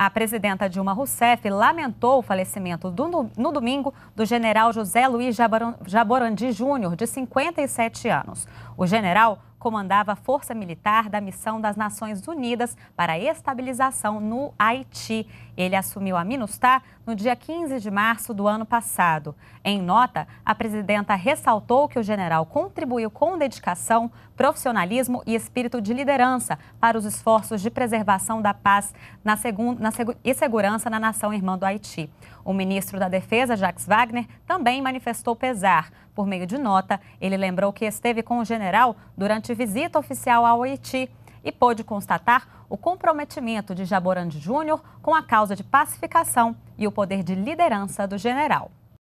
A presidenta Dilma Rousseff lamentou o falecimento do, no domingo do general José Luiz Jaborandi Júnior, de 57 anos. O general comandava a Força Militar da Missão das Nações Unidas para a Estabilização no Haiti. Ele assumiu a MINUSTAH no dia 15 de março do ano passado. Em nota, a presidenta ressaltou que o general contribuiu com dedicação, profissionalismo e espírito de liderança para os esforços de preservação da paz na na seg e segurança na nação irmã do Haiti. O ministro da Defesa, Jacques Wagner, também manifestou pesar. Por meio de nota, ele lembrou que esteve com o general durante durante visita oficial ao Haiti e pôde constatar o comprometimento de Jaborandi Júnior com a causa de pacificação e o poder de liderança do general.